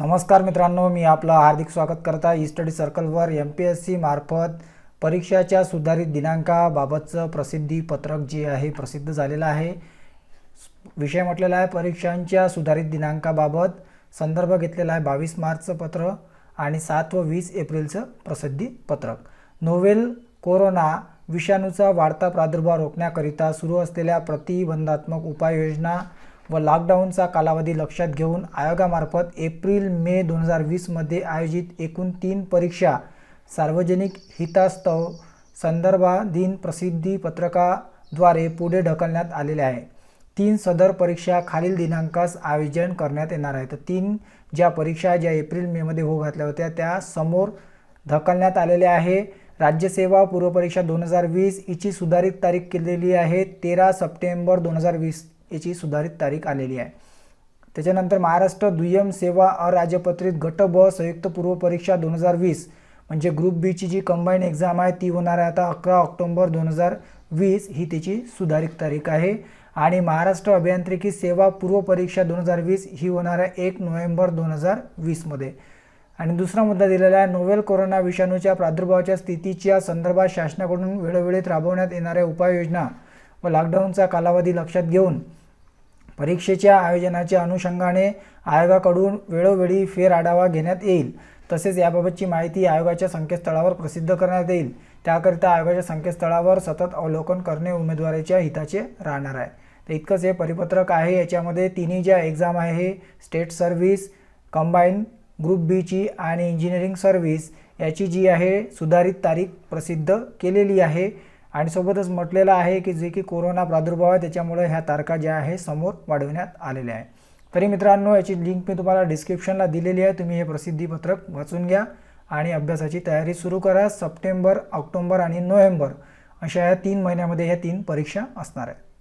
नमस्कार मित्रांनो मी आपलं हार्दिक स्वागत करता ई स्टडी सर्कलवर एम पी एस सी मार्फत परीक्षाच्या सुधारित दिनांकाबाबतचं प्रसिद्धी पत्रक जे आहे प्रसिद्ध झालेलं आहे विषय म्हटलेला आहे परीक्षांच्या सुधारित दिनांकाबाबत संदर्भ घेतलेला आहे बावीस मार्चचं पत्र आणि सात व वीस एप्रिलचं प्रसिद्धी पत्रक नोवेल कोरोना विषाणूचा वाढता प्रादुर्भाव रोखण्याकरिता सुरू असलेल्या प्रतिबंधात्मक उपाययोजना व लॉकडाऊनचा कालावधी लक्षात घेऊन आयोगामार्फत एप्रिल मे दोन हजार वीसमध्ये आयोजित एकूण तीन परीक्षा सार्वजनिक हितास्तव संदर्भाधीन प्रसिद्धी पत्रकाद्वारे पुढे ढकलण्यात आलेले आहे तीन सदर परीक्षा खालील दिनांकास आयोजन करण्यात येणार आहे तर तीन ज्या परीक्षा ज्या एप्रिल मेमध्ये होऊ घातल्या होत्या त्या समोर ढकलण्यात आलेल्या आहे राज्यसेवा पूर्वपरीक्षा दोन हजार वीस हिची सुधारित तारीख केलेली आहे तेरा सप्टेंबर दोन हजार वीस याची सुधारित तारीख आलेली आहे त्याच्यानंतर महाराष्ट्र दुय्यम सेवा अराजपत्रित गट ब संयुक्त पूर्व परीक्षा दोन हजार वीस म्हणजे ग्रुप बीची जी कंबाईंड एक्झाम आहे ती होणार आहे आता अकरा ऑक्टोंबर दोन हजार वीस ही त्याची सुधारित तारीख आहे आणि महाराष्ट्र अभियांत्रिकी सेवा पूर्व परीक्षा दोन हजार वीस ही होणार आहे एक नोव्हेंबर दोन हजार वीसमध्ये आणि दुसरा मुद्दा दिलेला आहे नोवेल कोरोना विषाणूच्या प्रादुर्भावाच्या स्थितीच्या संदर्भात शासनाकडून वेळोवेळीत राबवण्यात येणाऱ्या उपाययोजना व लॉकडाऊनचा कालावधी लक्षात घेऊन परीक्षेच्या आयोजनाच्या अनुषंगाने आयोगाकडून वेळोवेळी फेरआढावा घेण्यात येईल तसेच याबाबतची माहिती आयोगाच्या संकेतस्थळावर प्रसिद्ध करण्यात येईल त्याकरिता आयोगाच्या संकेतस्थळावर सतत अवलोकन करणे उमेदवाराच्या हिताचे राहणार आहे तर इतकंच हे परिपत्रक आहे याच्यामध्ये तिन्ही ज्या एक्झाम आहे स्टेट सर्व्हिस कंबाईन ग्रुप बीची आणि इंजिनिअरिंग सर्व्हिस याची जी आहे सुधारित तारीख प्रसिद्ध केलेली आहे आणि सोबतच म्हटलेलं आहे की जे की कोरोना प्रादुर्भाव आहे त्याच्यामुळे ह्या तारखा ज्या आहे समोर वाढवण्यात आलेल्या आहे तरी मित्रांनो याची लिंक मी तुम्हाला डिस्क्रिप्शनला दिलेली आहे तुम्ही हे प्रसिद्धीपत्रक वाचून घ्या आणि अभ्यासाची तयारी सुरू करा सप्टेंबर ऑक्टोंबर आणि नोव्हेंबर अशा या तीन महिन्यामध्ये ह्या तीन परीक्षा असणार आहेत